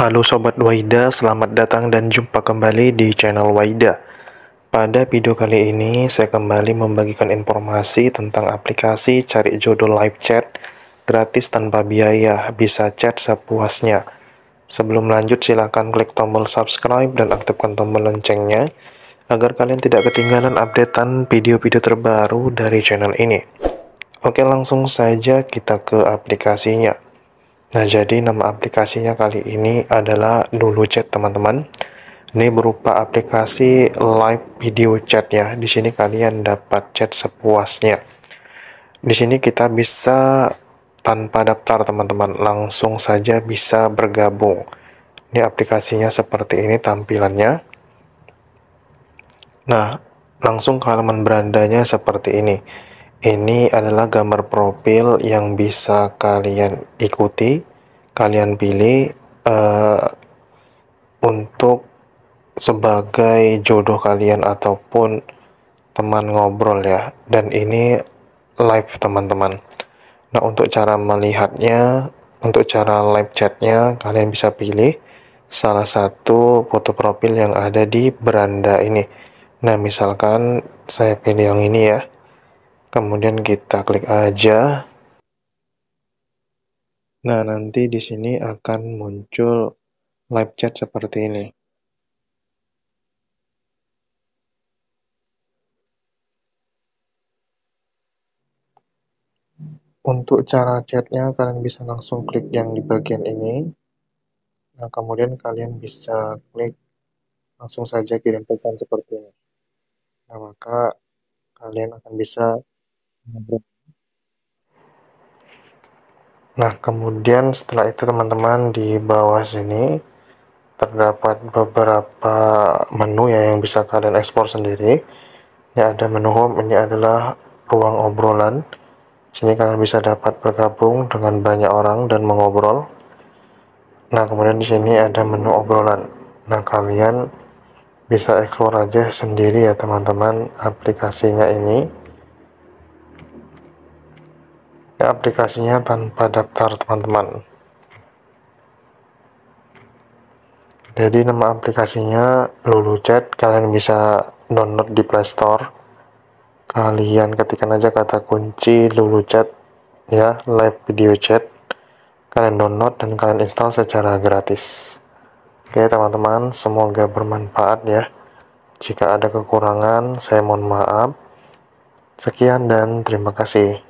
Halo Sobat Waida, selamat datang dan jumpa kembali di channel Waida. Pada video kali ini, saya kembali membagikan informasi tentang aplikasi cari jodoh live chat gratis tanpa biaya, bisa chat sepuasnya. Sebelum lanjut, silahkan klik tombol subscribe dan aktifkan tombol loncengnya agar kalian tidak ketinggalan updatean video-video terbaru dari channel ini. Oke, langsung saja kita ke aplikasinya. Nah, jadi nama aplikasinya kali ini adalah Dulu Chat, teman-teman. Ini berupa aplikasi live video chat ya. Di sini kalian dapat chat sepuasnya. Di sini kita bisa tanpa daftar, teman-teman. Langsung saja bisa bergabung. Ini aplikasinya seperti ini tampilannya. Nah, langsung ke halaman berandanya seperti ini. Ini adalah gambar profil yang bisa kalian ikuti, kalian pilih uh, untuk sebagai jodoh kalian ataupun teman ngobrol ya. Dan ini live teman-teman. Nah untuk cara melihatnya, untuk cara live chatnya kalian bisa pilih salah satu foto profil yang ada di beranda ini. Nah misalkan saya pilih yang ini ya kemudian kita klik aja nah nanti di sini akan muncul live chat seperti ini Untuk cara chatnya, kalian bisa langsung klik yang di bagian ini. Nah, kemudian kalian bisa klik langsung saja kirim pesan seperti ini. Nah, maka kalian akan bisa Nah, kemudian setelah itu teman-teman di bawah sini terdapat beberapa menu ya yang bisa kalian ekspor sendiri. Ini ada menu home, ini adalah ruang obrolan. Sini kalian bisa dapat bergabung dengan banyak orang dan mengobrol. Nah, kemudian di sini ada menu obrolan. Nah, kalian bisa explore aja sendiri ya teman-teman aplikasinya ini ya, aplikasinya tanpa daftar teman-teman jadi nama aplikasinya Lulu Chat kalian bisa download di playstore kalian ketikkan aja kata kunci Lulu Chat ya live video chat kalian download dan kalian install secara gratis oke teman-teman semoga bermanfaat ya jika ada kekurangan saya mohon maaf sekian dan terima kasih